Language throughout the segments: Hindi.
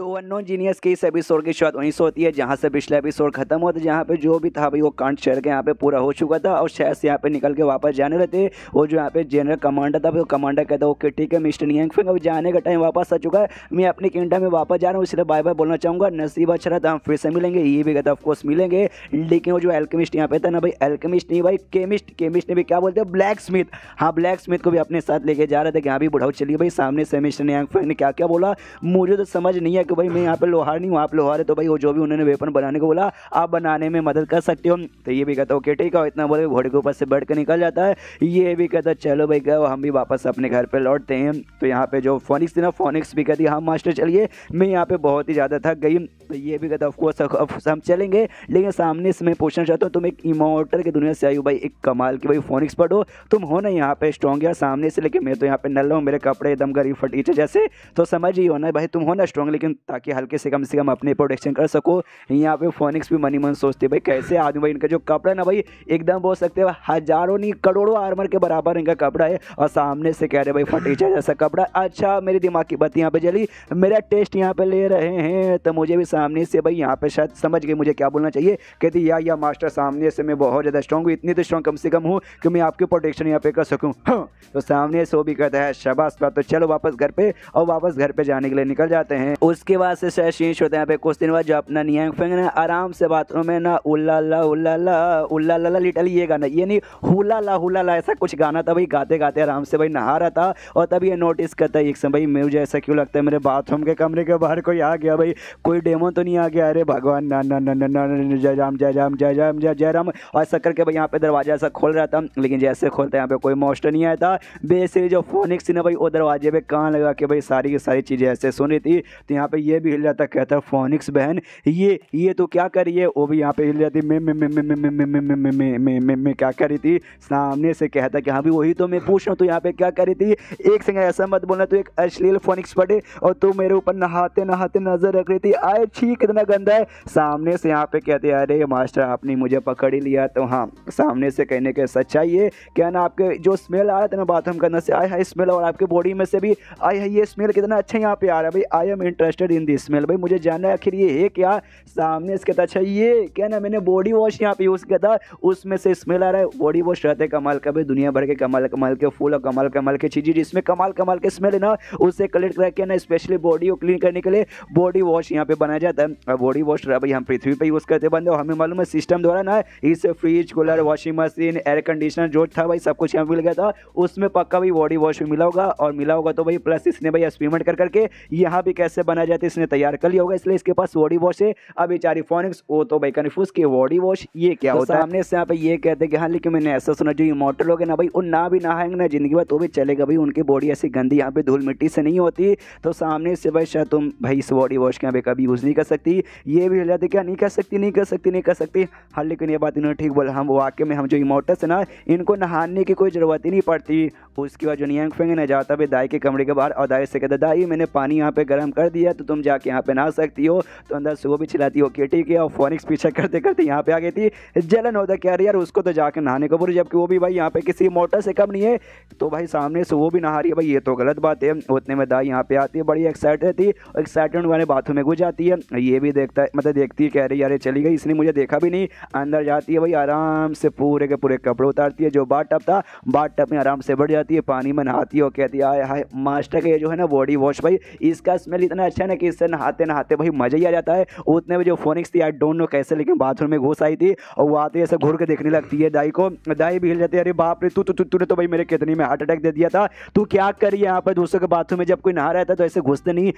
तो अनोन जीनियस के इस एपिसोड की शुरुआत वहीं से होती है जहाँ से पिछला एपिसोड खत्म हुआ था जहाँ पे जो भी था भाई वो कांट शहर के यहाँ पे पूरा हो चुका था और शहर से यहाँ पे निकल के वापस जाने रहते वो जो यहाँ पे जनरल कमांडर था वो कमांडर कहता है ओके ठीक है मिस्टर नियंग फिंग अभी जाने का टाइम वापस आ चुका है मैं अपने किंगडम में वापस जा रहा हूँ इसलिए बाय बाय बोलना चाहूँगा नसीब अच्छा रहा था हम फिर से मिलेंगे ये भी कहता ऑफकोर्स मिलेंगे लेकिन वो जो एल्केमिस्ट यहाँ पे था ना भाई एल्केमिस्ट नहीं भाई केमिस्ट केमिस्ट ने भी क्या बोलते हैं ब्लैक स्मिथ हाँ ब्लैक स्मिथ को भी अपने साथ लेके जा रहे थे कि हाँ भी बुढ़ाओ चलिए भाई सामने से मिस्टर नियंग ने क्या क्या बोला मुझे तो समझ नहीं है कि भाई मैं यहाँ पे लोहार नहीं हूँ आप लोहार है तो भाई वो जो भी उन्होंने वेपन बनाने को बोला आप बनाने में मदद कर सकते हो तो ये भी कहता ओके ठीक है इतना बोले घोड़े के ऊपर से बैठ कर निकल जाता है ये भी कहता चलो भाई कहो हम भी वापस अपने घर पर लौटते हैं तो यहाँ पे जो फोनिक्स थी ना फोनिक्स भी कहती हाँ मास्टर चलिए मैं यहाँ पे बहुत ही ज़्यादा थक गई तो ये भी कहता ऑफकोर्स हम चलेंगे लेकिन सामने से मैं पूछना चाहता हूँ तुम एक इमोटर की दुनिया से आई हो भाई एक कमाल की भाई फोनिक्स पढ़ो तुम हो ना यहाँ पे स्ट्रॉन्ग यार सामने से लेकिन मैं तो यहाँ पे नल रहा हूँ मेरे कपड़े एकदम गरीब फटीचे जैसे तो समझ ही होना भाई तुम हो ना स्ट्रॉन्ग लेकिन प्रोडक्शन ताकि हल्के से कम से कम अपने प्रोडक्शन कर सको यहाँ पे फोनिक्स भी मनी मन सोचते भाई कैसे आदमी भाई इनका जो कपड़ा ना भाई एकदम बोल सकते हैं हजारों नहीं करोड़ों आर्मर के बराबर इनका कपड़ा है और सामने से कह रहे भाई फटीचर जैसा कपड़ा अच्छा मेरे दिमाग की बात यहाँ पे जली मेरा टेस्ट यहाँ पे ले रहे हैं तो मुझे भी सामने से भाई यहाँ पे शायद समझ गए मुझे क्या बोलना चाहिए कहती या या मास्टर सामने से मैं बहुत ज़्यादा स्ट्रॉन्ग हूँ इतनी तो स्ट्रॉन्ग कम से कम हूँ कि मैं आपके प्रोटेक्शन यहाँ पे कर सकूँ हाँ तो सामने से वो भी कहता है शबाश तो चलो वापस घर पे और वापस घर पे जाने के लिए निकल जाते हैं उस उसके बाद से शायद शीर्ष होते हैं यहाँ पे कुछ दिन बाद जो अपना नियंग फेंग ना आराम से बाथरूम में ना उल्ला ला उल्ला ला उल्ला ला लिटल ये गाना ये नहीं हुला ला हुला ला ऐसा कुछ गाना था भाई गाते गाते आराम से भाई नहा रहा था और तभी ये नोटिस करता है एक समय भाई मुझे ऐसा क्यों लगता है मेरे बाथरूम के कमरे के बाहर कोई आ गया भाई कोई डेमो तो नहीं आ गया अरे भगवान ना ना ना ना ना जय राम जय राम जय राम जय जय राम और ऐसा करके भाई यहाँ पे दरवाजा ऐसा खोल रहा था लेकिन जैसे खोलता है यहाँ पे कोई मोस्टर नहीं आया था बेसिक जो फोनिक्स ना भाई वो दरवाजे पे कहाँ लगा के भाई सारी की सारी चीज़ें ऐसे सुन रही थी तो यहाँ यहाँ पे ये भी हिल जाता कहता है फोनिक्स बहन ये ये तो क्या कर रही है वो भी यहाँ पे हिल जाती मे मे मे मे मे मे मे मे मे मे मे मे क्या कर रही थी सामने से कहता कि हाँ भी वही तो मैं पूछ रहा हूँ तो यहाँ पे क्या कर रही थी एक सिंगर ऐसा मत बोलना तो एक अश्लील फोनिक्स पढ़े और तू मेरे ऊपर नहाते नहाते नजर रख रही थी आए छी कितना गंदा है सामने से यहाँ पे कहते अरे मास्टर आपने मुझे पकड़ ही लिया तो हाँ सामने से कहने के सच्चाई है क्या ना आपके जो स्मेल आ रहा था ना बाथरूम करने से आए हाई स्मेल और आपके बॉडी में से भी आई हाई ये स्मेल कितना अच्छा यहाँ पे आ रहा है भाई I am interest interested in this smell भाई मुझे जानना है आखिर ये है क्या सामने इसके था अच्छा ये क्या ना मैंने बॉडी वॉश यहाँ पे यूज़ किया था उसमें से स्मेल आ रहा है बॉडी वॉश रहते कमाल का भाई दुनिया भर के कमाल कमाल के फूल और कमाल कमाल के चीज़ें जिसमें कमाल कमाल के स्मेल है ना उससे कलेक्ट करके ना स्पेशली बॉडी को क्लीन करने के लिए बॉडी वॉश यहाँ पे बनाया जाता है बॉडी वॉश भाई हम पृथ्वी पर यूज़ करते बंदे हमें मालूम है सिस्टम द्वारा ना इस fridge cooler washing machine air conditioner जो था भाई सब कुछ यहाँ मिल गया था उसमें पक्का भी बॉडी वॉश भी मिला होगा और मिला होगा तो भाई प्लस इसने भाई एक्सपेरिमेंट कर करके यहाँ भी कैसे बनाया जाती है इसने तैयार कर लिया होगा इसलिए इसके पास बॉडी वॉश है अभी चार फोनिक्स वो तो भाई कन्फ्यूज की बॉडी वॉश ये क्या तो होता है हमने यहाँ पे ये कहते हैं कि हाँ लेकिन मैंने ऐसा सुना जो इमोटल लोग ना भाई उन ना भी नहाएंगे ना जिंदगी में तो भी चलेगा भाई उनकी बॉडी ऐसी गंदी यहाँ पे धूल मिट्टी से नहीं होती तो सामने से भाई शायद तुम भाई इस बॉडी वॉश के यहाँ पे कभी यूज़ नहीं कर सकती ये भी हो जाते क्या नहीं कर सकती नहीं कर सकती नहीं कर सकती हाँ लेकिन ये बात इन्होंने ठीक बोला हम वाक्य में हम जो इमोटर्स है ना इनको नहाने की कोई ज़रूरत ही नहीं पड़ती उसके बाद जो नियंग फेंगे ना जाता भाई दाई के कमरे के बाहर और दाई से कहता दाई मैंने पानी यहाँ पे गर्म कर दिया तो तुम जाके यहाँ पे नहा सकती हो तो अंदर से वो भी चिल्लाती ओके ठीक है और फोनिक्स पीछे करते करते यहाँ पे आ गई थी जलन होता क्या यार उसको तो जाकर नहाने को बोलो जबकि वो भी भाई यहाँ पे किसी मोटर से कम नहीं है तो भाई सामने से वो भी नहा रही है भाई ये तो गलत बात है उतने में दाई यहाँ पे आती है बड़ी एक्साइटेड रहती है एक्साइटमेंट वाले बाथरूम में घुस जाती है ये भी देखता है मतलब देखती है कह रही यार चली गई इसने मुझे देखा भी नहीं अंदर जाती है भाई आराम से पूरे के पूरे कपड़े उतारती है जो बाट टप था बाट टप में आराम से बढ़ जाती है पानी में नहाती है और कहती है हाय हाय मास्टर का ये जो है ना बॉडी वॉश भाई इसका स्मेल इतना अच्छा ना कि इससे नहाते नहाते भाई मज़ा ही आ जाता है उतने में जो फोनिक्स थी आई डोंट नो कैसे लेकिन बाथरूम में घुस आई थी और वो आते ऐसे घूर के देखने लगती है दाई को दाई भी हिल जाती है अरे बाप रे तू तू तूने तो भाई मेरे कितनी में हार्ट अटैक दे दिया था तू क्या करी यहाँ पर दूसरों के बाथरूम में जब कोई नहा रहा था तो ऐसे घुसते नहीं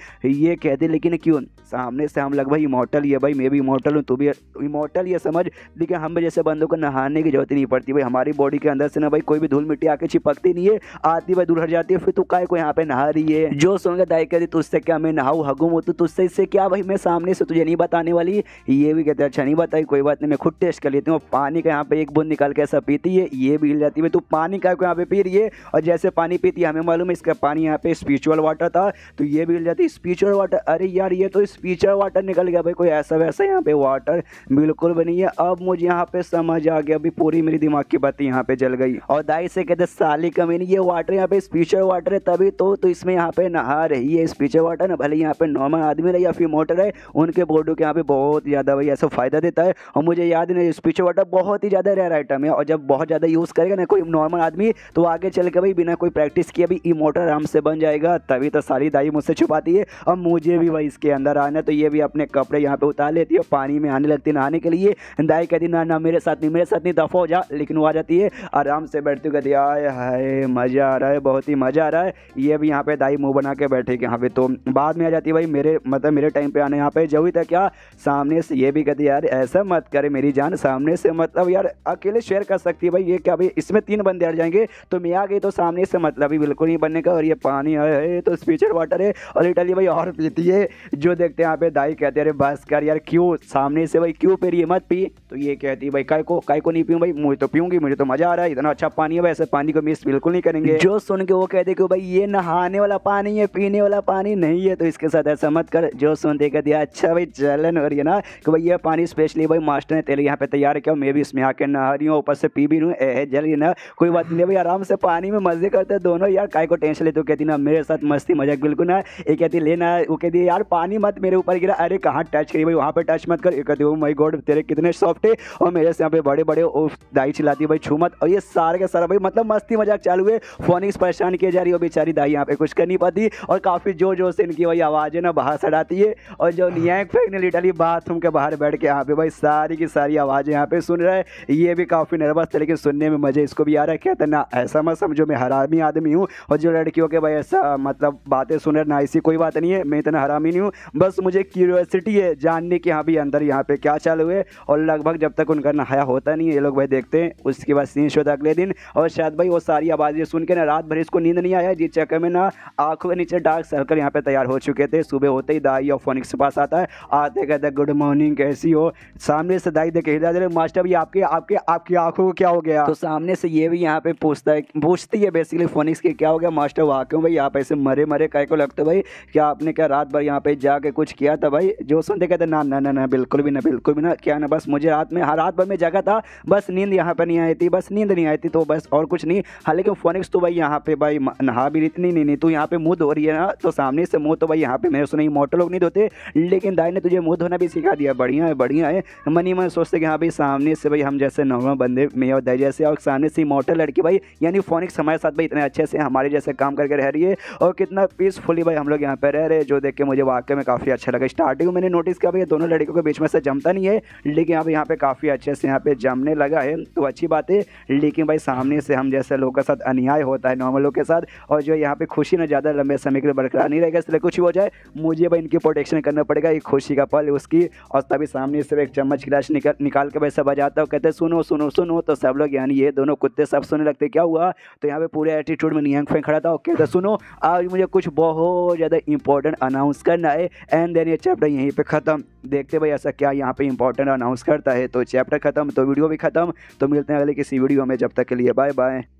ये कहते लेकिन क्यों सामने से हम लग भाई इमोटल ये भाई मैं भी इमोटल हूँ तू भी इमोटल ये समझ लेकिन हम जैसे बंदों को नहाने की जरूरत नहीं पड़ती भाई हमारी बॉडी के अंदर से ना भाई कोई भी धूल मिट्टी आके चिपकती नहीं है आती भाई दूर हट जाती है फिर तू काय को यहाँ पे नहा रही है जो सुनकर दाई कहती तो उससे क्या मैं नहाऊ हगू गुम हो तो उससे इससे क्या भाई मैं सामने से तुझे नहीं बताने वाली ये भी कहते अच्छा नहीं बताई कोई बात नहीं मैं खुद टेस्ट कर लेती हूँ पानी का यहाँ पे एक बूंद निकाल के ऐसा पीती है ये भी हिल जाती है तू पानी का यहाँ पे पी रही है और जैसे पानी पीती है हमें मालूम है इसका पानी यहाँ पे स्पिरिचुअल वाटर था तो ये भी हिल जाती है स्पिरिचुअल वाटर अरे यार ये तो स्पिरिचुअल वाटर निकल गया भाई कोई ऐसा वैसा यहाँ पे वाटर बिल्कुल भी नहीं है अब मुझे यहाँ पे समझ आ गया अभी पूरी मेरी दिमाग की बातें यहाँ पे जल गई और दाई से कहते साली कमीनी ये वाटर यहाँ पे स्पिरिचुअल वाटर है तभी तो इसमें यहाँ पे नहा रही है स्पिरिचुअल वाटर ना भले यहाँ पे नॉर्मल आदमी रहे या फिर मोटर है उनके बॉडी के यहाँ पे बहुत ज़्यादा भाई ऐसा फ़ायदा देता है और मुझे याद नहीं स्पीच वाटर बहुत ही ज़्यादा रेयर आइटम है और जब बहुत ज़्यादा यूज़ करेगा ना कोई नॉर्मल आदमी तो आगे चल के भाई बिना कोई प्रैक्टिस किए भी ई मोटर आराम से बन जाएगा तभी तो सारी दाई मुझसे छुपाती है और मुझे भी भाई इसके अंदर आना तो ये भी अपने कपड़े यहाँ पर उतार लेती है पानी में आने लगती है नहाने के लिए दाई कहती ना ना मेरे साथ नहीं मेरे साथ नहीं दफ़ा हो जा लेकिन वो आ जाती है आराम से बैठती कहती आए हाय मज़ा आ रहा है बहुत ही मज़ा आ रहा है ये भी यहाँ पे दाई मुँह बना के बैठे यहाँ पे तो बाद में आ जाती है भाई मेरे मतलब मेरे टाइम पे आने यहाँ पे जब ही था क्या सामने से ये भी कहती यार ऐसा मत करे मेरी जान सामने से मतलब यार अकेले शेयर कर सकती है भाई ये क्या भाई इसमें तीन बंदे अड़ जाएंगे तो मैं आ गई तो सामने से मतलब ही बिल्कुल नहीं बनने का और ये पानी है तो स्पीचर वाटर है और इटली भाई और पीती है जो देखते हैं यहाँ पे दाई कहते अरे बस कर यार क्यों सामने से भाई क्यों पेरी मत पी तो ये कहती भाई काय को काय को नहीं पीऊँ भाई मुझे तो पीऊँगी मुझे तो मज़ा आ रहा है इतना अच्छा पानी है भाई ऐसे पानी को मिस बिल्कुल नहीं करेंगे जो सुन के वो कहते कि भाई ये नहाने वाला पानी है पीने वाला पानी नहीं है तो इसके साथ ज़्यादा समझ कर जो सुन देखा दिया अच्छा भाई जलन हो रही है ना कि भाई ये पानी स्पेशली भाई मास्टर ने तेल यहाँ पे तैयार किया मैं भी इसमें आके नहा रही हूँ ऊपर से पी भी रूँ हूँ जल रही ना कोई बात नहीं भाई आराम से पानी में मजे करते दोनों यार काय को टेंशन ले तो कहती ना मेरे साथ मस्ती मजाक बिल्कुल ना ये कहती लेना वो कहती यार पानी मत मेरे ऊपर गिरा अरे कहाँ टच करी भाई वहाँ पर टच मत कर ये कहती हूँ मई गोड तेरे कितने सॉफ्ट है और मेरे से यहाँ पे बड़े बड़े दाई चिल्लाती भाई छू मत और ये सारे का सारा भाई मतलब मस्ती मजाक चालू है फोनिक्स परेशान किया जा रही है बेचारी दाई यहाँ पे कुछ कर नहीं पाती और काफ़ी जोर जोर से इनकी भाई आवाज़ जो ना बाहर सड़ाती है और जो हाँ। नियांक फेंकने लिटली बाथरूम के बाहर बैठ के यहाँ पे भाई सारी की सारी आवाज़ें यहाँ पे सुन रहा है ये भी काफ़ी नर्वस था लेकिन सुनने में मज़े इसको भी आ रहा है क्या ना ऐसा मत समझो मैं हरामी आदमी हूँ और जो लड़कियों के भाई ऐसा मतलब बातें सुन रहे ना ऐसी कोई बात नहीं है मैं इतना हरामी नहीं हूँ बस मुझे क्यूरियोसिटी है जानने की यहाँ भी अंदर यहाँ पे क्या चालू है और लगभग जब तक उनका नहाया होता नहीं ये लोग भाई देखते हैं उसके बाद सीन शो था अगले दिन और शायद भाई वो सारी आवाज़ें सुन के ना रात भर इसको नींद नहीं आया जिस चक्कर में ना आँखों के नीचे डार्क सर्कल यहाँ पे तैयार हो चुके थे सुबह होते ही दाई और फोनिक्स के पास आता है आते कहते गुड मॉर्निंग कैसी हो सामने से दाई देखे हिला दे मास्टर भी आपके आपके आपकी आंखों को क्या हो गया तो सामने से ये भी यहाँ पे पूछता है पूछती है बेसिकली फोनिक्स के क्या हो गया मास्टर वहाँ क्यों भाई आप ऐसे मरे मरे कह को लगते भाई क्या आपने क्या रात भर यहाँ पे जाके कुछ किया था भाई जो सुनते कहते ना ना ना ना बिल्कुल भी ना बिल्कुल भी ना क्या ना बस मुझे रात में हर हाँ, रात भर में जगह था बस नींद यहाँ पर नहीं आई थी बस नींद नहीं आई थी तो बस और कुछ नहीं हालांकि फोनिक्स तो भाई यहाँ पे भाई नहा भी इतनी नहीं नहीं तो यहाँ पे मुँह धो रही है ना तो सामने से मुँह तो भाई यहाँ पे मैं सुना मोटे लोग नहीं धोते लेकिन दाई ने तुझे मुँह धोना भी सिखा दिया बढ़िया है बढ़िया है मनी मन सोचते कि हाँ भाई सामने से भाई हम जैसे नौवा बंदे में और दाई जैसे और सामने से मोटे लड़की भाई यानी फोनिक्स हमारे साथ भाई इतने अच्छे से हमारे जैसे काम करके रह रही है और कितना पीसफुली भाई हम लोग यहाँ पर रह रहे जो देख के मुझे वाकई में काफ़ी अच्छा लगा स्टार्टिंग में मैंने नोटिस किया भाई दोनों लड़कियों के बीच में से जमता नहीं है लेकिन अब यहाँ पर काफ़ी अच्छे से यहाँ पर जमने लगा है तो अच्छी बात है लेकिन भाई सामने से हम जैसे लोगों के साथ अन्याय होता है नॉर्मल लोग के साथ और जो यहाँ पे खुशी ना ज़्यादा लंबे समय के लिए बरकरार नहीं रहेगा इसलिए कुछ हो जाए मुझे भाई इनकी प्रोटेक्शन करना पड़ेगा ये खुशी का पल उसकी और तभी सामने से एक चम्मच गिलास निकल निकाल के भाई सब बजाता हूँ कहते सुनो सुनो सुनो तो सब लोग यानी ये दोनों कुत्ते सब सुनने लगते क्या हुआ तो यहाँ पे पूरे एटीट्यूड में नियंग फेंक खड़ा था और कहते तो सुनो आज मुझे कुछ बहुत ज़्यादा इंपॉर्टेंट अनाउंस करना है एंड देन ये चैप्टर यहीं पर ख़त्म देखते भाई ऐसा क्या यहाँ पे इंपॉर्टेंट अनाउंस करता है तो चैप्टर खत्म तो वीडियो भी खत्म तो मिलते हैं अगले किसी वीडियो में जब तक के लिए बाय बाय